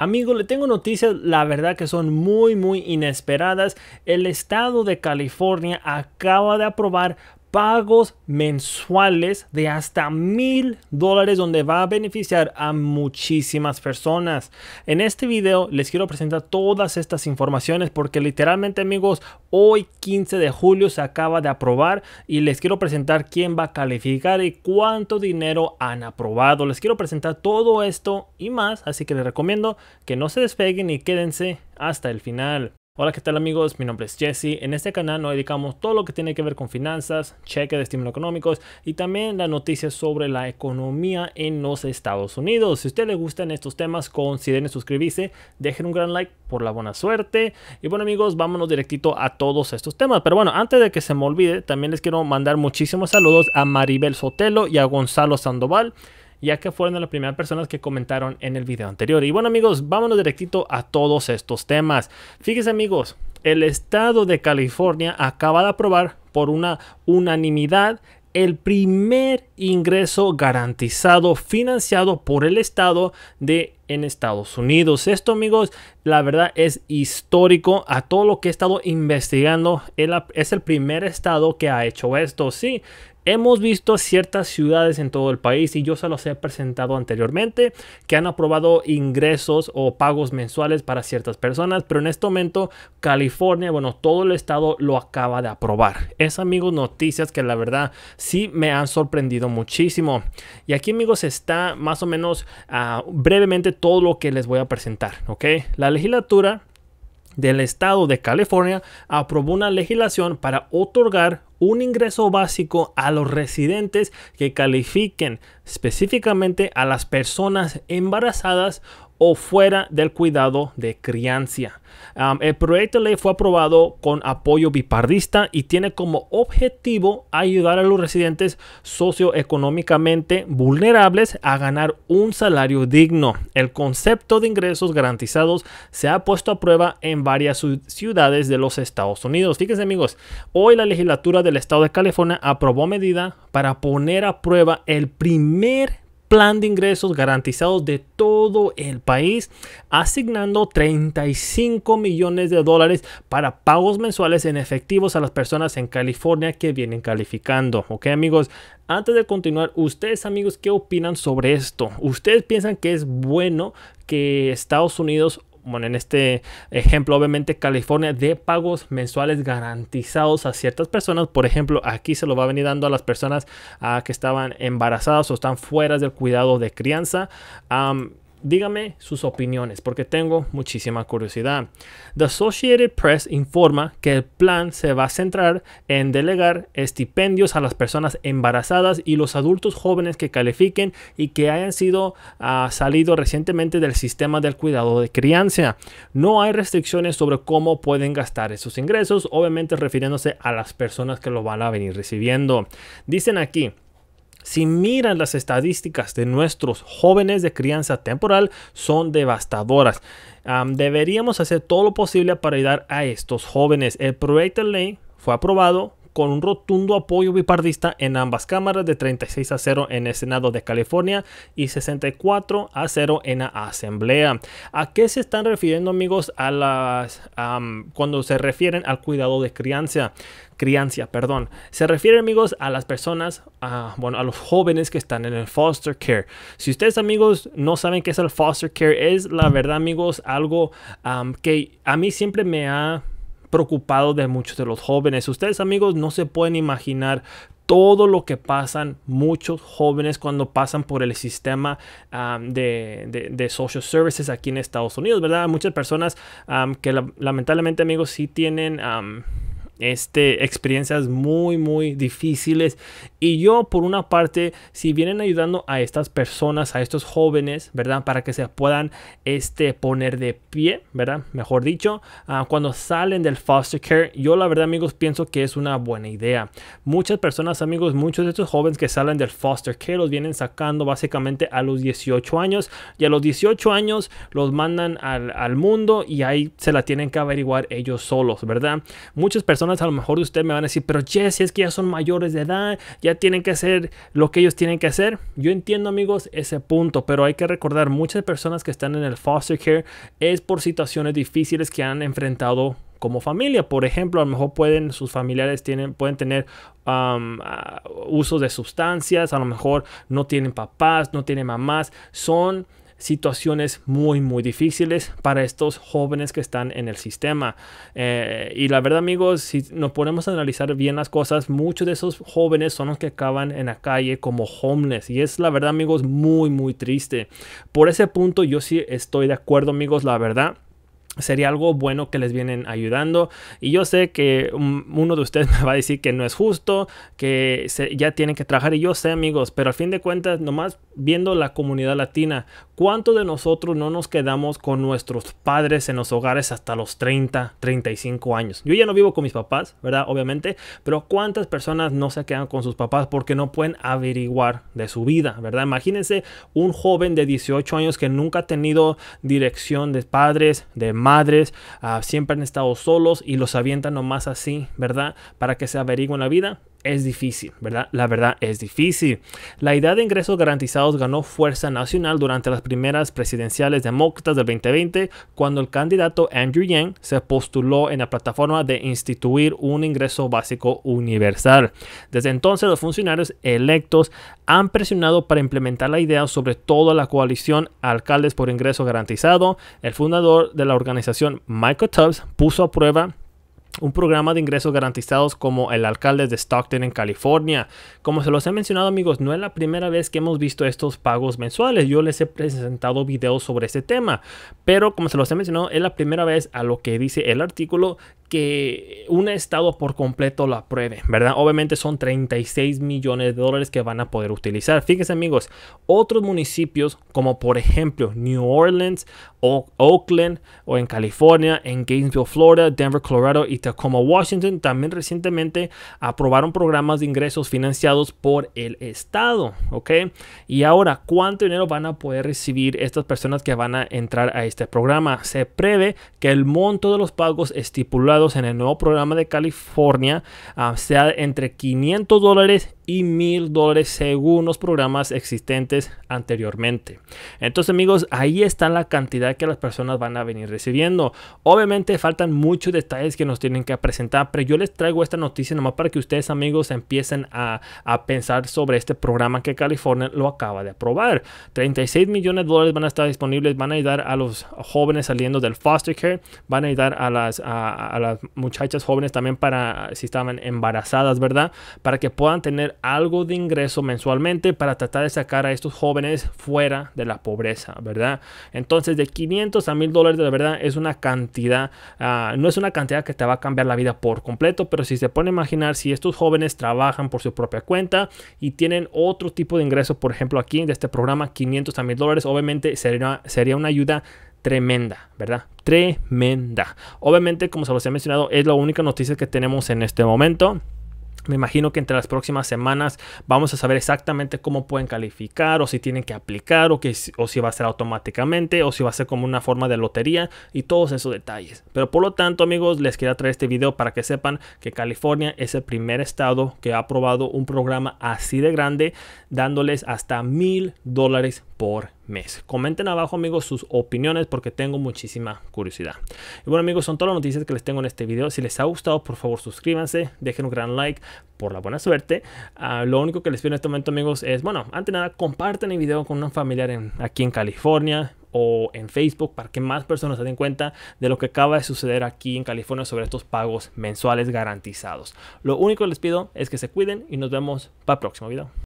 Amigo, le tengo noticias, la verdad que son muy, muy inesperadas. El estado de California acaba de aprobar pagos mensuales de hasta mil dólares donde va a beneficiar a muchísimas personas. En este video les quiero presentar todas estas informaciones porque literalmente amigos hoy 15 de julio se acaba de aprobar y les quiero presentar quién va a calificar y cuánto dinero han aprobado. Les quiero presentar todo esto y más así que les recomiendo que no se despeguen y quédense hasta el final. Hola, ¿qué tal amigos? Mi nombre es Jesse. En este canal nos dedicamos todo lo que tiene que ver con finanzas, cheques de estímulo económicos y también las noticias sobre la economía en los Estados Unidos. Si a usted le gustan estos temas, consideren suscribirse, dejen un gran like por la buena suerte. Y bueno amigos, vámonos directito a todos estos temas. Pero bueno, antes de que se me olvide, también les quiero mandar muchísimos saludos a Maribel Sotelo y a Gonzalo Sandoval ya que fueron de las primeras personas que comentaron en el video anterior. Y bueno amigos, vámonos directito a todos estos temas. Fíjense amigos, el estado de California acaba de aprobar por una unanimidad el primer ingreso garantizado financiado por el Estado de en Estados Unidos. Esto amigos, la verdad es histórico a todo lo que he estado investigando. Es el primer estado que ha hecho esto. Sí, Hemos visto ciertas ciudades en todo el país y yo se los he presentado anteriormente que han aprobado ingresos o pagos mensuales para ciertas personas, pero en este momento California, bueno, todo el estado lo acaba de aprobar. Es amigos noticias que la verdad sí me han sorprendido muchísimo. Y aquí amigos está más o menos ah, brevemente todo lo que les voy a presentar, ¿ok? La legislatura del estado de California aprobó una legislación para otorgar un ingreso básico a los residentes que califiquen específicamente a las personas embarazadas o fuera del cuidado de crianza. el proyecto de ley fue aprobado con apoyo bipartista y tiene como objetivo ayudar a los residentes socioeconómicamente vulnerables a ganar un salario digno. El concepto de ingresos garantizados se ha puesto a prueba en varias ciudades de los Estados Unidos. Fíjense amigos, hoy la legislatura del estado de California aprobó medida para poner a prueba el primer plan de ingresos garantizados de todo el país, asignando 35 millones de dólares para pagos mensuales en efectivos a las personas en California que vienen calificando. Ok amigos, antes de continuar, ustedes amigos, ¿qué opinan sobre esto? ¿Ustedes piensan que es bueno que Estados Unidos bueno, en este ejemplo, obviamente California, de pagos mensuales garantizados a ciertas personas. Por ejemplo, aquí se lo va a venir dando a las personas ah, que estaban embarazadas o están fuera del cuidado de crianza. Dígame sus opiniones porque tengo muchísima curiosidad. The Associated Press informa que el plan se va a centrar en delegar estipendios a las personas embarazadas y los adultos jóvenes que califiquen y que hayan sido ah, salido recientemente del sistema del cuidado de crianza. No hay restricciones sobre cómo pueden gastar esos ingresos, obviamente refiriéndose a las personas que lo van a venir recibiendo. Dicen aquí, si miran las estadísticas de nuestros jóvenes de crianza temporal, son devastadoras. deberíamos hacer todo lo posible para ayudar a estos jóvenes. El proyecto de ley fue aprobado con un rotundo apoyo bipartista en ambas cámaras de 36 a 0 en el Senado de California y 64 a 0 en la Asamblea. ¿A qué se están refiriendo amigos a las cuando se refieren al cuidado de crianza? crianza, perdón. Se refiere, amigos, a las personas, bueno, a los jóvenes que están en el foster care. Si ustedes, amigos, no saben qué es el foster care, es la verdad, amigos, algo que a mí siempre me ha preocupado de muchos de los jóvenes. Ustedes amigos no se pueden imaginar todo lo que pasan muchos jóvenes cuando pasan por el sistema de, de, social services aquí en Estados Unidos, ¿verdad? Muchas personas que lamentablemente amigos sí tienen este, experiencias muy, muy difíciles. Y yo, por una parte, si vienen ayudando a estas personas, a estos jóvenes, ¿verdad? Para que se puedan este, poner de pie, ¿verdad? Mejor dicho, ah, cuando salen del foster care, yo la verdad, amigos, pienso que es una buena idea. Muchas personas, amigos, muchos de estos jóvenes que salen del foster care los vienen sacando básicamente a los 18 años. Y a los 18 años los mandan al, al mundo y ahí se la tienen que averiguar ellos solos, ¿verdad? Muchas personas a lo mejor de ustedes me van a decir, pero Jess, si es que ya son mayores de edad, ya tienen que hacer lo que ellos tienen que hacer. Yo entiendo amigos ese punto, pero hay que recordar muchas personas que están en el foster care es por situaciones difíciles que han enfrentado como familia. Por ejemplo, a lo mejor pueden, sus familiares tienen, pueden tener um, ah, uso usos de sustancias, a lo mejor no tienen papás, no tienen mamás, son situaciones muy, muy difíciles para estos jóvenes que están en el sistema. Eh, y la verdad, amigos, si nos ponemos a analizar bien las cosas, muchos de esos jóvenes son los que acaban en la calle como homeless. Y es la verdad, amigos, muy, muy triste. Por ese punto, yo sí estoy de acuerdo, amigos, la verdad sería algo bueno que les vienen ayudando. Y yo sé que mm, uno de ustedes me va a decir que no es justo, que ya tienen que trabajar. Y yo sé, amigos, pero al fin de cuentas, nomás viendo la comunidad latina, ¿cuántos de nosotros no nos quedamos con nuestros padres en los hogares hasta los 30, 35 años? Yo ya no vivo con mis papás, ¿verdad? Obviamente, pero ¿cuántas personas no se quedan con sus papás porque no pueden averiguar de su vida, ¿verdad? Imagínense un joven de 18 años que nunca ha tenido dirección de padres, de madres, ah, siempre han estado solos y los avientan nomás así, ¿verdad? Para que se averigüen la vida es difícil, ¿verdad? La verdad es difícil. La idea de ingresos garantizados ganó fuerza nacional durante las primeras presidenciales demócratas del 2020, cuando el candidato Andrew Yang se postuló en la plataforma de instituir un ingreso básico universal. Desde entonces, los funcionarios electos han presionado para implementar la idea sobre todo la coalición Alcaldes por Ingreso Garantizado. El fundador de la organización, Michael Tubbs, puso a prueba un programa de ingresos garantizados como el alcalde de Stockton en California. Como se los he mencionado amigos, no es la primera vez que hemos visto estos pagos mensuales. Yo les he presentado videos sobre este tema, pero como se los he mencionado, es la primera vez a lo que dice el artículo que un estado por completo lo apruebe, ¿verdad? Obviamente son 36 millones de dólares que van a poder utilizar. Fíjense amigos, otros municipios como por ejemplo New Orleans, o Oakland o en California, en Gainesville, Florida, Denver, Colorado y Tacoma, Washington, también recientemente aprobaron programas de ingresos financiados por el Estado, ¿ok? Y ahora, ¿cuánto dinero van a poder recibir estas personas que van a entrar a este programa? Se prevé que el monto de los pagos estipulados en el nuevo programa de California ah, sea entre 500 dólares y mil dólares según los programas existentes anteriormente. Entonces amigos, ahí está la cantidad que las personas van a venir recibiendo. Obviamente faltan muchos detalles que nos tienen que presentar, pero yo les traigo esta noticia nomás para que ustedes amigos empiecen a, pensar sobre este programa que California lo acaba de aprobar. 36 millones de dólares van a estar disponibles, van a ayudar a los jóvenes saliendo del foster care, van a ayudar a a, a las muchachas jóvenes también para si estaban embarazadas, ¿verdad? Para que puedan tener algo de ingreso mensualmente para tratar de sacar a estos jóvenes fuera de la pobreza, ¿verdad? Entonces de 500 a 1000 dólares de verdad es una cantidad, ah, no es una cantidad que te va a cambiar la vida por completo, pero si se pone a imaginar si estos jóvenes trabajan por su propia cuenta y tienen otro tipo de ingreso, por ejemplo aquí de este programa 500 a 1000 dólares, obviamente sería, sería una ayuda tremenda, ¿verdad? Tremenda. Obviamente, como se los he mencionado, es la única noticia que tenemos en este momento. Me imagino que entre las próximas semanas vamos a saber exactamente cómo pueden calificar o si tienen que aplicar o, que, o si va a ser automáticamente o si va a ser como una forma de lotería y todos esos detalles. Pero por lo tanto amigos les quiero traer este video para que sepan que California es el primer estado que ha aprobado un programa así de grande dándoles hasta mil dólares por mes. Comenten abajo amigos sus opiniones porque tengo muchísima curiosidad. Y bueno amigos, son todas las noticias que les tengo en este video. Si les ha gustado, por favor suscríbanse, dejen un gran like por la buena suerte. Ah, lo único que les pido en este momento amigos es, bueno, antes de nada, compartan el video con un familiar aquí en California o en Facebook para que más personas se den cuenta de lo que acaba de suceder aquí en California sobre estos pagos mensuales garantizados. Lo único que les pido es que se cuiden y nos vemos para el próximo video.